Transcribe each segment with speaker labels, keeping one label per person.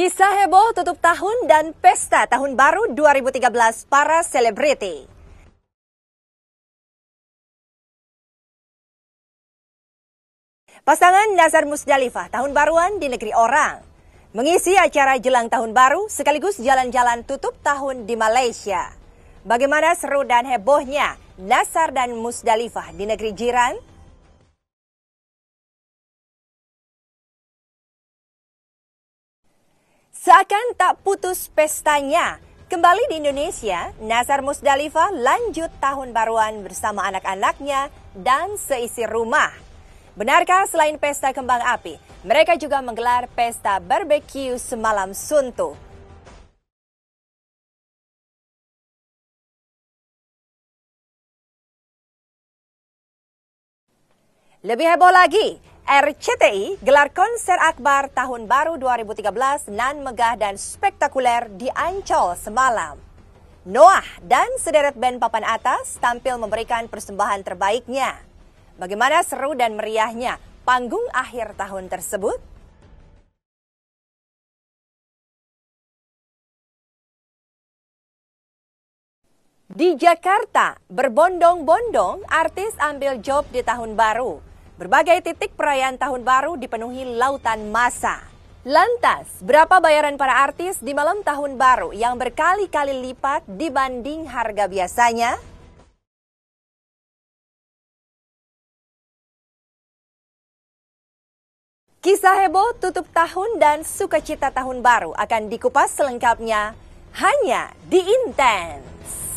Speaker 1: Kisah heboh tutup tahun dan pesta tahun baru 2013 para
Speaker 2: selebriti.
Speaker 1: Pasangan Nazar Musdalifah tahun baruan di negeri orang. Mengisi acara jelang tahun baru sekaligus jalan-jalan tutup tahun di Malaysia. Bagaimana seru dan hebohnya Nazar dan Musdalifah di negeri jiran? Seakan tak putus pestanya. Kembali di Indonesia, Nazar Musdalifah lanjut tahun baruan bersama anak-anaknya dan seisi rumah. Benarkah selain pesta kembang api, mereka juga menggelar pesta barbeque semalam suntuk? Lebih heboh lagi, RCTI gelar konser akbar tahun baru 2013 nan megah dan spektakuler di Ancol semalam. Noah dan sederet band papan atas tampil memberikan persembahan terbaiknya. Bagaimana seru dan meriahnya panggung akhir tahun tersebut? Di Jakarta, berbondong-bondong artis ambil job di tahun baru. Berbagai titik perayaan tahun baru dipenuhi lautan masa. Lantas, berapa bayaran para artis di malam tahun baru yang berkali-kali lipat dibanding harga biasanya? Kisah heboh tutup tahun dan sukacita tahun baru akan dikupas selengkapnya hanya di Intense.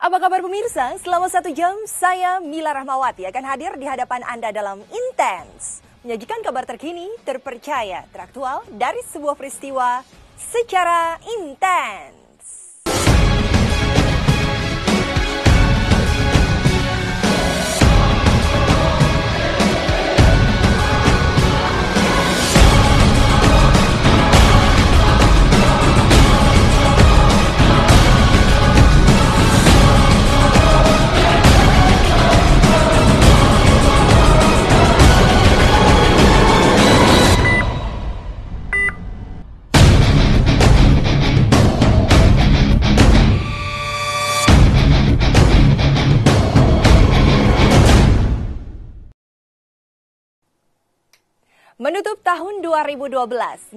Speaker 1: Apa kabar pemirsa? Selama satu jam, saya Mila Rahmawati akan hadir di hadapan Anda dalam Intense. Menyajikan kabar terkini, terpercaya, teraktual dari sebuah peristiwa secara intens. Menutup tahun 2012,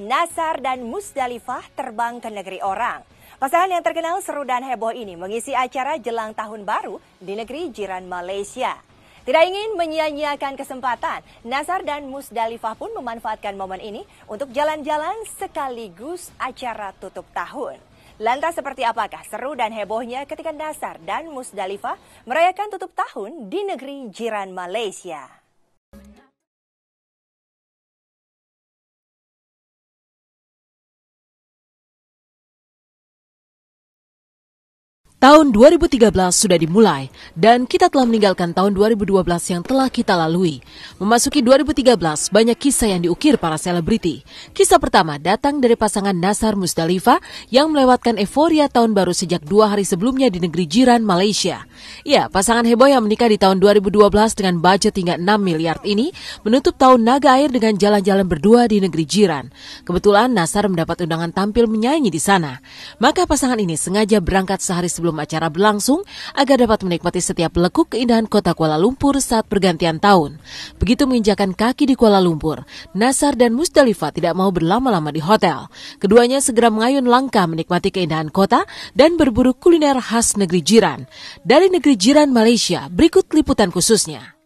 Speaker 1: Nasar dan Musdalifah terbang ke negeri orang. Pasangan yang terkenal seru dan heboh ini mengisi acara jelang tahun baru di negeri jiran Malaysia. Tidak ingin menyia-nyiakan kesempatan, Nasar dan Musdalifah pun memanfaatkan momen ini untuk jalan-jalan sekaligus acara tutup tahun. Lantas seperti apakah seru dan hebohnya ketika Nasar dan Musdalifah merayakan tutup tahun di negeri jiran Malaysia?
Speaker 2: Tahun 2013
Speaker 3: sudah dimulai dan kita telah meninggalkan tahun 2012 yang telah kita lalui. Memasuki 2013, banyak kisah yang diukir para selebriti. Kisah pertama datang dari pasangan Nasar Musdalifa yang melewatkan euforia tahun baru sejak dua hari sebelumnya di negeri jiran Malaysia. Ya, pasangan heboh yang menikah di tahun 2012 dengan budget hingga 6 miliar ini menutup tahun naga air dengan jalan-jalan berdua di negeri jiran. Kebetulan Nasar mendapat undangan tampil menyanyi di sana. Maka pasangan ini sengaja berangkat sehari sebelum sebelum acara berlangsung agar dapat menikmati setiap lekuk keindahan kota Kuala Lumpur saat pergantian tahun. Begitu menginjakan kaki di Kuala Lumpur, Nasar dan Musdalifah tidak mau berlama-lama di hotel. Keduanya segera mengayun langkah menikmati keindahan kota dan berburu kuliner khas negeri jiran. Dari negeri jiran Malaysia, berikut liputan khususnya.